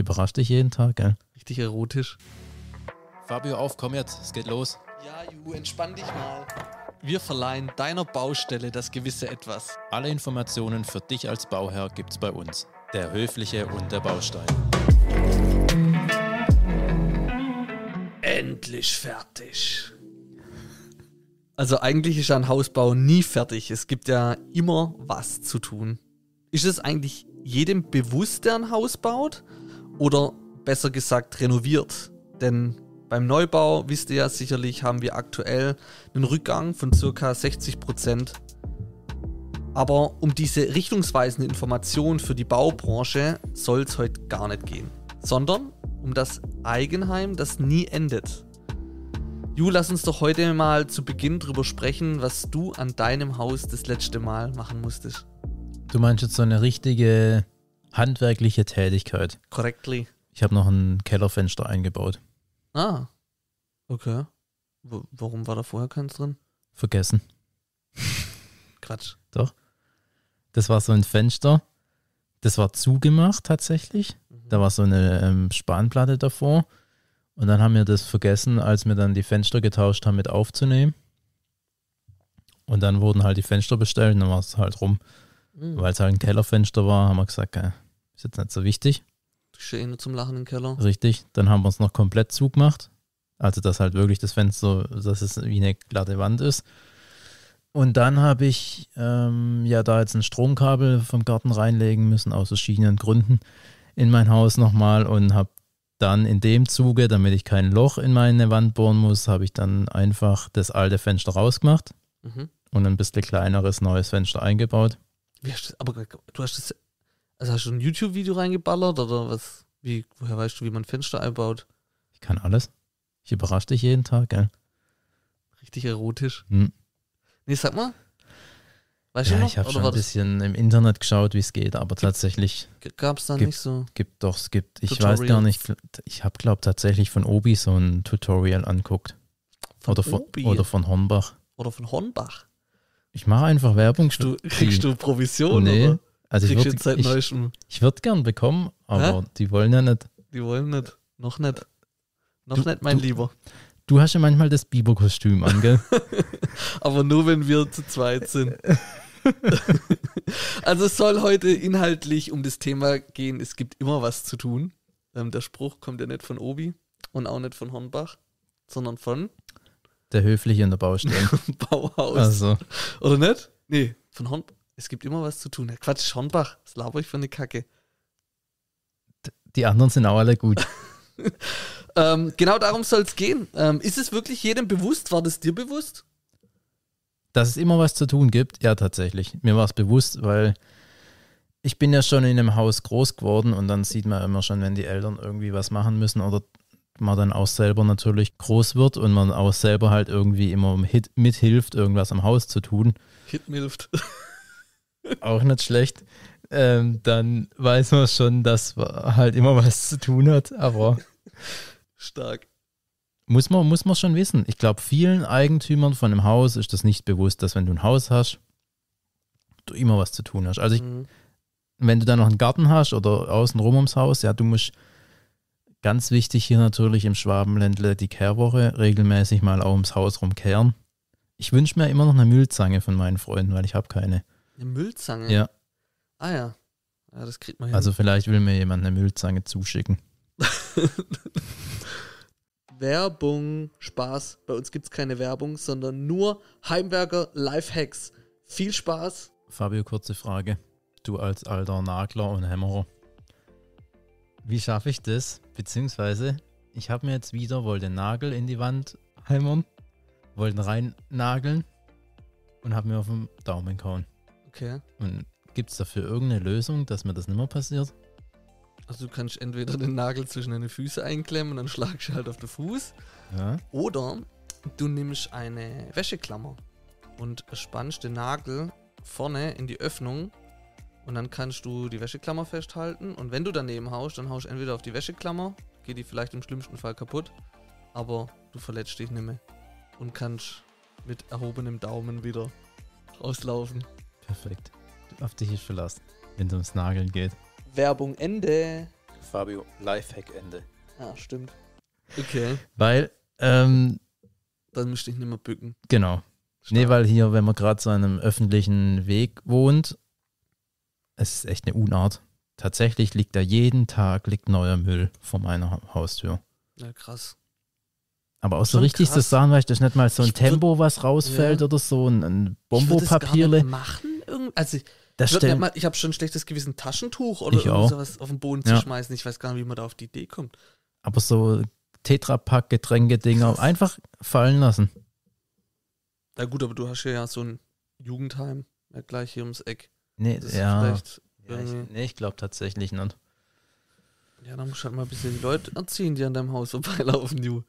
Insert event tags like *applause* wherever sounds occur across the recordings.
Ich überrasche dich jeden Tag, gell? Richtig erotisch. Fabio, auf, komm jetzt, es geht los. Ja, Ju, entspann dich mal. Wir verleihen deiner Baustelle das gewisse Etwas. Alle Informationen für dich als Bauherr gibt's bei uns. Der Höfliche und der Baustein. Endlich fertig. Also eigentlich ist ein Hausbau nie fertig. Es gibt ja immer was zu tun. Ist es eigentlich jedem bewusst, der ein Haus baut? oder besser gesagt renoviert. Denn beim Neubau, wisst ihr ja sicherlich, haben wir aktuell einen Rückgang von ca. 60%. Prozent. Aber um diese richtungsweisende Information für die Baubranche soll es heute gar nicht gehen, sondern um das Eigenheim, das nie endet. Ju, lass uns doch heute mal zu Beginn drüber sprechen, was du an deinem Haus das letzte Mal machen musstest. Du meinst jetzt so eine richtige handwerkliche Tätigkeit. Correctly. Ich habe noch ein Kellerfenster eingebaut. Ah, okay. W warum war da vorher keins drin? Vergessen. *laughs* Quatsch. Doch. Das war so ein Fenster. Das war zugemacht tatsächlich. Mhm. Da war so eine ähm, Spanplatte davor. Und dann haben wir das vergessen, als wir dann die Fenster getauscht haben, mit aufzunehmen. Und dann wurden halt die Fenster bestellt und dann war es halt rum. Mhm. Weil es halt ein Kellerfenster war, haben wir gesagt, okay, ist jetzt nicht so wichtig. Schöne eh zum Lachen im Keller. Richtig, dann haben wir es noch komplett zugemacht. Also, dass halt wirklich das Fenster, dass es wie eine glatte Wand ist. Und dann habe ich ähm, ja da jetzt ein Stromkabel vom Garten reinlegen müssen, aus verschiedenen Gründen, in mein Haus nochmal und habe dann in dem Zuge, damit ich kein Loch in meine Wand bohren muss, habe ich dann einfach das alte Fenster rausgemacht mhm. und ein bisschen kleineres neues Fenster eingebaut. Hast das, aber du hast das, also hast du ein YouTube-Video reingeballert oder was? Wie, woher weißt du, wie man Fenster einbaut? Ich kann alles. Ich überrasche dich jeden Tag, gell? Richtig erotisch. Hm. Nee, sag mal. Weißt ja, du noch? ich habe schon ein bisschen im Internet geschaut, wie es geht, aber tatsächlich. Gab es da nicht so? Gibt doch, es gibt. Ich Tutorials. weiß gar nicht. Ich habe, glaube tatsächlich von Obi so ein Tutorial anguckt. Von oder, von, oder von Hornbach. Oder von Hornbach. Ich mache einfach Werbung. Für du, kriegst du Provision? Nee. Oder? Also kriegst ich würde ich, ich würd gern bekommen, aber Hä? die wollen ja nicht. Die wollen nicht. Noch nicht. Noch du, nicht, mein du, Lieber. Du hast ja manchmal das Biber-Kostüm an, gell? *laughs* aber nur, wenn wir zu zweit sind. *laughs* also es soll heute inhaltlich um das Thema gehen, es gibt immer was zu tun. Ähm, der Spruch kommt ja nicht von Obi und auch nicht von Hornbach, sondern von der Höfliche in der Baustelle. *laughs* Bauhaus. Also. Oder nicht? Nee, von Hornbach. Es gibt immer was zu tun. Quatsch, Hornbach. das laber ich für eine Kacke? Die anderen sind auch alle gut. *laughs* ähm, genau darum soll es gehen. Ähm, ist es wirklich jedem bewusst? War das dir bewusst? Dass es immer was zu tun gibt? Ja, tatsächlich. Mir war es bewusst, weil ich bin ja schon in einem Haus groß geworden und dann sieht man immer schon, wenn die Eltern irgendwie was machen müssen oder man dann auch selber natürlich groß wird und man auch selber halt irgendwie immer mit, mithilft, irgendwas am Haus zu tun. Hitmilft. *laughs* auch nicht schlecht. Ähm, dann weiß man schon, dass man halt immer was zu tun hat, aber. Stark. Muss man, muss man schon wissen. Ich glaube, vielen Eigentümern von einem Haus ist das nicht bewusst, dass wenn du ein Haus hast, du immer was zu tun hast. Also ich, mhm. wenn du dann noch einen Garten hast oder außen rum ums Haus, ja, du musst Ganz wichtig hier natürlich im Schwabenländle die Kehrwoche, regelmäßig mal auch ums Haus rumkehren. Ich wünsche mir immer noch eine Müllzange von meinen Freunden, weil ich habe keine. Eine Müllzange? Ja. Ah ja. ja. das kriegt man hin. Also vielleicht will mir jemand eine Müllzange zuschicken. *laughs* Werbung, Spaß. Bei uns gibt es keine Werbung, sondern nur Heimwerker Lifehacks. Viel Spaß. Fabio, kurze Frage. Du als alter Nagler und Hämmerer. Wie schaffe ich das? Beziehungsweise, ich habe mir jetzt wieder, wollte Nagel in die Wand hämmern, wollte rein nageln und habe mir auf den Daumen gehauen. Okay. Und gibt es dafür irgendeine Lösung, dass mir das nicht mehr passiert? Also du kannst entweder den Nagel zwischen deine Füße einklemmen und dann schlagst du halt auf den Fuß. Ja. Oder du nimmst eine Wäscheklammer und spannst den Nagel vorne in die Öffnung und dann kannst du die Wäscheklammer festhalten. Und wenn du daneben haust, dann haust du entweder auf die Wäscheklammer, geht die vielleicht im schlimmsten Fall kaputt, aber du verletzt dich nicht mehr. Und kannst mit erhobenem Daumen wieder rauslaufen. Perfekt. Auf dich ist verlassen, wenn es ums Nageln geht. Werbung Ende. Fabio, Lifehack Ende. Ja, ah, stimmt. Okay. Weil, ähm. Dann müsste ich nicht mehr bücken. Genau. Stark. Nee, weil hier, wenn man gerade so einem öffentlichen Weg wohnt es ist echt eine Unart. Tatsächlich liegt da jeden Tag liegt neuer Müll vor meiner Haustür. Ja, krass. Aber auch so richtig krass. so Sachen, weil das nicht mal so ein würd, Tempo, was rausfällt ja. oder so, ein, ein Bombopapierle. Ich machen? Irgend, also das ich, mal, ich habe schon ein schlechtes Gewissen, Taschentuch oder sowas auf den Boden ja. zu schmeißen. Ich weiß gar nicht, wie man da auf die Idee kommt. Aber so Tetrapack, Getränke-Dinger *laughs* einfach fallen lassen. Na gut, aber du hast ja so ein Jugendheim ja, gleich hier ums Eck. Nee, das ja. Ist ja, ich, nee, ich glaube tatsächlich nicht. Ne? Ja, dann musst du halt mal ein bisschen die Leute erziehen, die an deinem Haus *laughs* vorbeilaufen, du.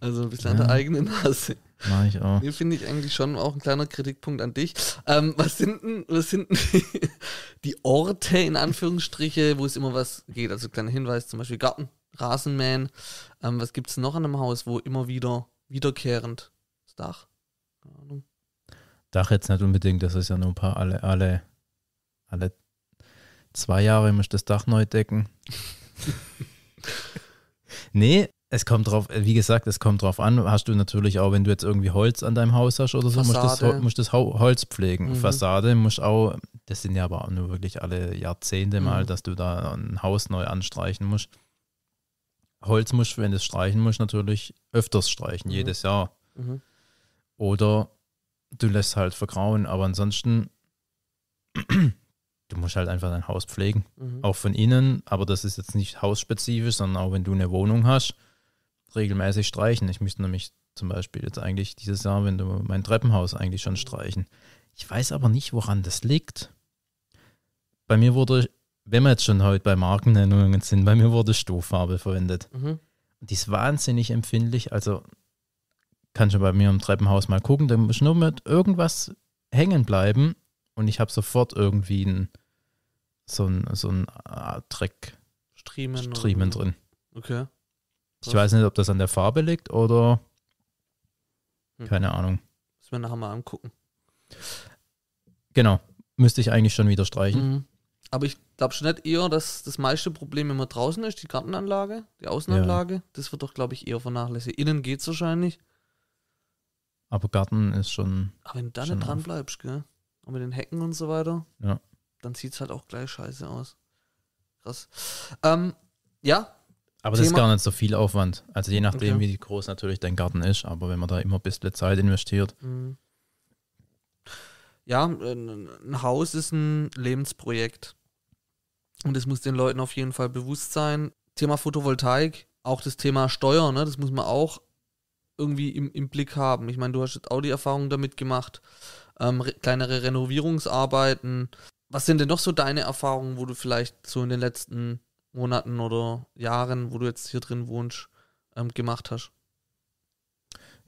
Also ein bisschen ja. an der eigenen Nase. Mach ich auch. Hier finde ich eigentlich schon auch ein kleiner Kritikpunkt an dich. Ähm, was sind denn, was sind die, *laughs* die Orte, in Anführungsstriche, wo es immer was geht? Also kleiner Hinweis, zum Beispiel Garten, Rasenmähen. Ähm, was gibt es noch an einem Haus, wo immer wieder, wiederkehrend das Dach? Keine Ahnung. Dach jetzt nicht unbedingt, das ist ja nur ein paar alle, alle alle zwei Jahre muss ich das Dach neu decken. *laughs* nee, es kommt drauf, äh, wie gesagt, es kommt drauf an. Hast du natürlich auch, wenn du jetzt irgendwie Holz an deinem Haus hast oder so, musst du das, musst das Holz pflegen. Mhm. Fassade musst auch, das sind ja aber auch nur wirklich alle Jahrzehnte mal, mhm. dass du da ein Haus neu anstreichen musst. Holz musst, du, wenn du es streichen musst, natürlich öfters streichen, mhm. jedes Jahr. Mhm. Oder du lässt halt vergrauen, aber ansonsten du musst halt einfach dein Haus pflegen. Mhm. Auch von innen, aber das ist jetzt nicht hausspezifisch, sondern auch wenn du eine Wohnung hast, regelmäßig streichen. Ich müsste nämlich zum Beispiel jetzt eigentlich dieses Jahr, wenn du mein Treppenhaus eigentlich schon streichen. Ich weiß aber nicht, woran das liegt. Bei mir wurde, wenn wir jetzt schon heute bei Markennennungen sind, bei mir wurde Stuhlfarbe verwendet. Mhm. die ist wahnsinnig empfindlich. Also kannst du bei mir im Treppenhaus mal gucken, da muss nur mit irgendwas hängen bleiben und ich habe sofort irgendwie ein, so ein, so ein äh, Dreck Striemen, Striemen drin. Okay. Ich weiß nicht, ob das an der Farbe liegt oder hm. keine Ahnung. Müssen wir nachher mal angucken. Genau. Müsste ich eigentlich schon wieder streichen. Mhm. Aber ich glaube schon nicht eher, dass das meiste Problem immer draußen ist, die Gartenanlage, die Außenanlage. Ja. Das wird doch, glaube ich, eher vernachlässigt. Innen geht es wahrscheinlich. Aber Garten ist schon. Aber wenn du da nicht dran bleibst, gell? Und mit den Hecken und so weiter. Ja. Dann sieht es halt auch gleich scheiße aus. Krass. Ähm, ja. Aber das ist gar nicht so viel Aufwand. Also je nachdem, okay. wie groß natürlich dein Garten ist, aber wenn man da immer ein bisschen Zeit investiert. Mhm. Ja, ein Haus ist ein Lebensprojekt. Und das muss den Leuten auf jeden Fall bewusst sein. Thema Photovoltaik, auch das Thema Steuer, ne, das muss man auch irgendwie im, im Blick haben. Ich meine, du hast jetzt auch die Erfahrung damit gemacht ähm, re kleinere Renovierungsarbeiten. Was sind denn noch so deine Erfahrungen, wo du vielleicht so in den letzten Monaten oder Jahren, wo du jetzt hier drin wohnst, ähm, gemacht hast?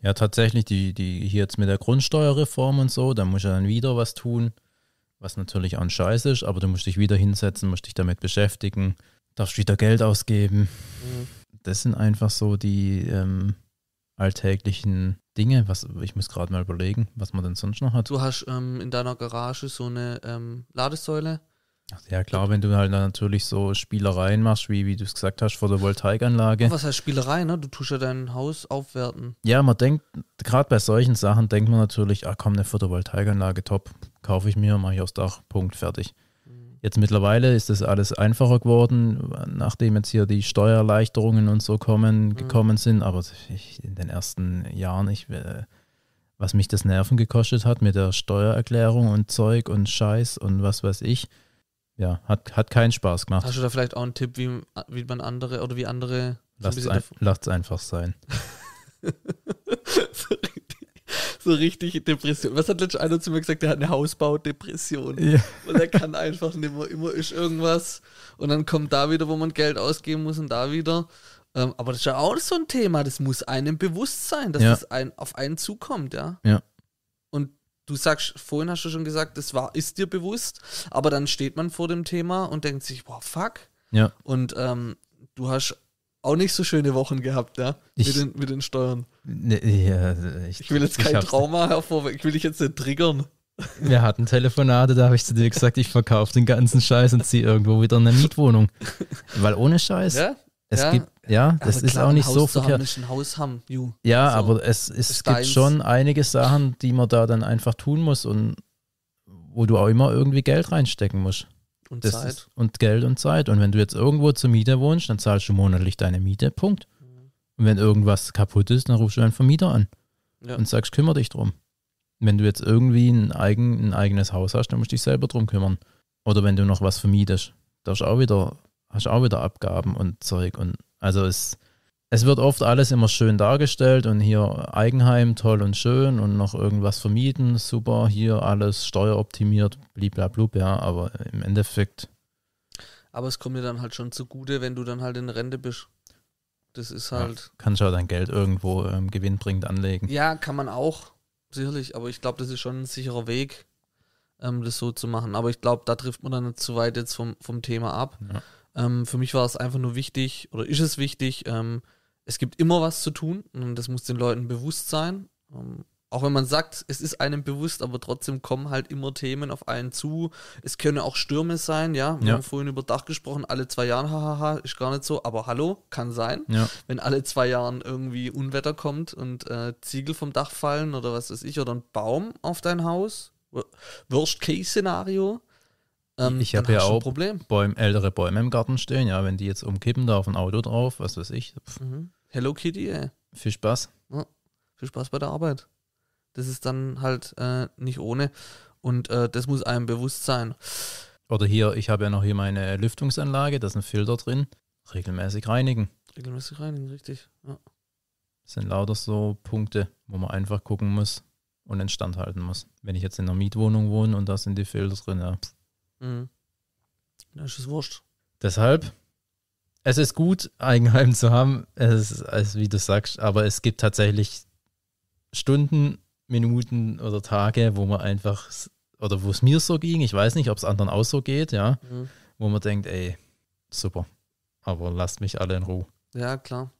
Ja, tatsächlich, die, die hier jetzt mit der Grundsteuerreform und so, da muss ja dann wieder was tun, was natürlich auch ein Scheiß ist, aber du musst dich wieder hinsetzen, musst dich damit beschäftigen, darfst wieder Geld ausgeben. Mhm. Das sind einfach so die, ähm, alltäglichen Dinge. Was, ich muss gerade mal überlegen, was man denn sonst noch hat. Du hast ähm, in deiner Garage so eine ähm, Ladesäule. Ach, ja klar, wenn du halt natürlich so Spielereien machst, wie, wie du es gesagt hast, Photovoltaikanlage. Oh, was heißt Spielereien? ne? Du tust ja dein Haus aufwerten. Ja, man denkt, gerade bei solchen Sachen denkt man natürlich, ah komm, eine Photovoltaikanlage, top, kaufe ich mir, mache ich aufs Dach, Punkt, fertig. Jetzt mittlerweile ist das alles einfacher geworden, nachdem jetzt hier die Steuererleichterungen und so kommen, mhm. gekommen sind. Aber ich, in den ersten Jahren, ich, äh, was mich das Nerven gekostet hat mit der Steuererklärung und Zeug und Scheiß und was weiß ich, ja, hat, hat keinen Spaß gemacht. Hast du da vielleicht auch einen Tipp, wie, wie man andere oder wie andere. Lasst es ein, einfach sein. *laughs* so richtig Depression. Was hat letztens einer zu mir gesagt, der hat eine Hausbaudepression. Ja. Und er kann einfach nicht mehr, immer ist irgendwas. Und dann kommt da wieder, wo man Geld ausgeben muss und da wieder. Ähm, aber das ist ja auch so ein Thema, das muss einem bewusst sein, dass ja. es ein, auf einen zukommt, ja. Ja. Und du sagst, vorhin hast du schon gesagt, das war, ist dir bewusst, aber dann steht man vor dem Thema und denkt sich, boah, fuck. Ja. Und ähm, du hast auch nicht so schöne Wochen gehabt, ja? Ich, mit, den, mit den Steuern. Ne, ja, ich, also ich, will jetzt kein Trauma hervor, ich will dich jetzt nicht triggern. Wir hatten Telefonate, da habe ich zu dir gesagt, ich verkaufe den ganzen Scheiß und ziehe irgendwo wieder in eine Mietwohnung. Weil ohne Scheiß, ja? Es ja, gibt, ja, das ist klar, auch nicht Haus so verkehrt. Haben, Haus haben, you. Ja, so. Also, aber es, es gibt schon einige Sachen, die man da dann einfach tun muss und wo du auch immer irgendwie Geld reinstecken musst. Und das Zeit. und Geld und Zeit. Und wenn du jetzt irgendwo zur Miete wohnst, dann zahlst du monatlich deine Miete. Punkt. Mhm. Und wenn irgendwas kaputt ist, dann rufst du deinen Vermieter an ja. und sagst, kümmere dich drum. Wenn du jetzt irgendwie ein, eigen, ein eigenes Haus hast, dann musst du dich selber drum kümmern. Oder wenn du noch was vermietest, da hast auch wieder, hast auch wieder Abgaben und Zeug. Und also es es wird oft alles immer schön dargestellt und hier Eigenheim toll und schön und noch irgendwas vermieten, super, hier alles steueroptimiert, blablabla, ja, aber im Endeffekt. Aber es kommt dir dann halt schon zugute, wenn du dann halt in Rente bist. Das ist halt. Ja, kannst ja dein Geld irgendwo ähm, gewinnbringend anlegen. Ja, kann man auch, sicherlich, aber ich glaube, das ist schon ein sicherer Weg, ähm, das so zu machen. Aber ich glaube, da trifft man dann nicht zu weit jetzt vom, vom Thema ab. Ja. Ähm, für mich war es einfach nur wichtig, oder ist es wichtig, ähm, es gibt immer was zu tun und das muss den Leuten bewusst sein. Ähm, auch wenn man sagt, es ist einem bewusst, aber trotzdem kommen halt immer Themen auf einen zu. Es können auch Stürme sein, ja. Wir ja. haben vorhin über Dach gesprochen, alle zwei Jahre, hahaha, ist gar nicht so, aber hallo, kann sein. Ja. Wenn alle zwei Jahre irgendwie Unwetter kommt und äh, Ziegel vom Dach fallen oder was weiß ich, oder ein Baum auf dein Haus. Worst-Case-Szenario. Ähm, ich habe ja auch Problem. Bäume, ältere Bäume im Garten stehen, ja, wenn die jetzt umkippen da auf ein Auto drauf, was weiß ich. Mhm. Hello Kitty, ey. Viel Spaß. Ja, viel Spaß bei der Arbeit. Das ist dann halt äh, nicht ohne und äh, das muss einem bewusst sein. Oder hier, ich habe ja noch hier meine Lüftungsanlage, da ist ein Filter drin. Regelmäßig reinigen. Regelmäßig reinigen, richtig. Ja. Das sind lauter so Punkte, wo man einfach gucken muss und instand halten muss. Wenn ich jetzt in einer Mietwohnung wohne und da sind die Filter drin, ja, pff, Mhm. Dann ist es wurscht. Deshalb, es ist gut, Eigenheim zu haben, es ist, also wie du sagst, aber es gibt tatsächlich Stunden, Minuten oder Tage, wo man einfach, oder wo es mir so ging, ich weiß nicht, ob es anderen auch so geht, ja, mhm. wo man denkt, ey, super, aber lasst mich alle in Ruhe. Ja, klar.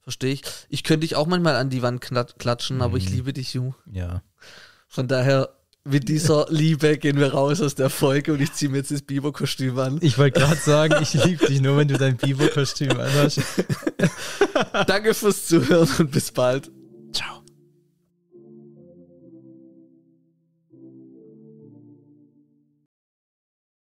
Verstehe ich. Ich könnte dich auch manchmal an die Wand klatschen, mhm. aber ich mhm. liebe dich, Ju. Ja. Von daher mit dieser Liebe gehen wir raus aus der Folge und ich ziehe mir jetzt das Biber-Kostüm an. Ich wollte gerade sagen, ich liebe dich nur, wenn du dein Biber-Kostüm anhast. *laughs* Danke fürs Zuhören und bis bald.